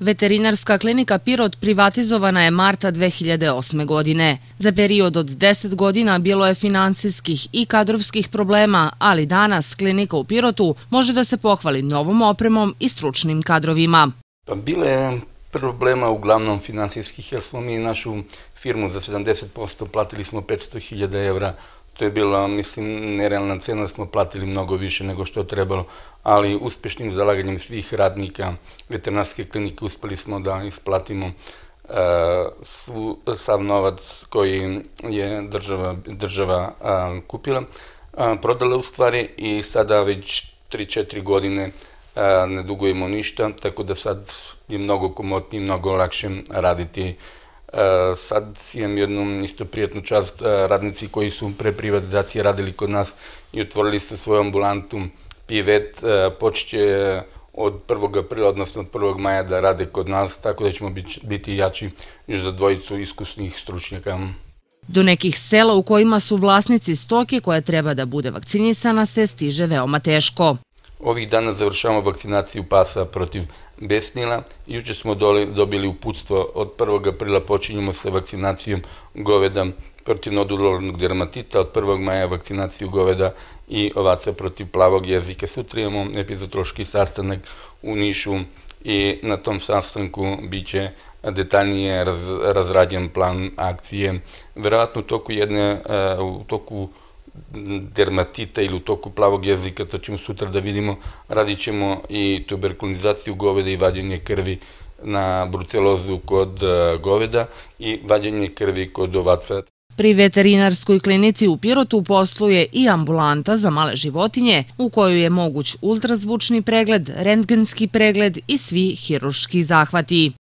Veterinarska klinika Pirot privatizovana je marta 2008. godine. Za period od 10 godina bilo je finansijskih i kadrovskih problema, ali danas klinika u Pirotu može da se pohvali novom opremom i stručnim kadrovima. Pa bilo je problema uglavnom finansijskih, jer smo mi našu firmu za 70% platili smo 500.000 evra to je bila, mislim, nerealna cena, smo platili mnogo više nego što je trebalo, ali uspešnim zalaganjem svih radnika veterinarske klinike uspeli smo da isplatimo uh, sav novac koji je država, država e, kupila, e, prodala u stvari i sada već 3-4 godine ne dugujemo ništa, tako da sad je mnogo komotnije, mnogo lakše raditi uh, Eh, sad imam jednu isto prijatnu čast, eh, radnici koji su pre privatizacije radili kod nas i otvorili se svoju ambulantu Pivet, eh, počet od 1. aprila, odnosno od 1. maja da rade kod nas, tako da ćemo biti jači još za dvojicu iskusnih stručnjaka. Do nekih sela u kojima su vlasnici stoke koja treba da bude vakcinisana se stiže veoma teško. Ovih dana završavamo vakcinaciju pasa protiv besnila. Juče smo dobili uputstvo, od 1. aprila počinjemo sa vakcinacijom goveda protiv nodulornog dermatita, od 1. maja vakcinaciju goveda i ovaca protiv plavog jezika. Sutra imamo epizotroški sastanak u Nišu i na tom sastanku bit će detaljnije razrađen plan akcije. Verovatno u toku jedne, e, u toku učinjenja, dermatita ili u toku plavog jezika, to ćemo sutra da vidimo, radit ćemo i tuberkulizaciju goveda i vađenje krvi na brucelozu kod e, goveda i vađenje krvi kod ovaca. Pri veterinarskoj klinici u Pirotu posluje i ambulanta za male životinje u kojoj je moguć ultrazvučni pregled, rentgenski pregled i svi hiruški zahvati.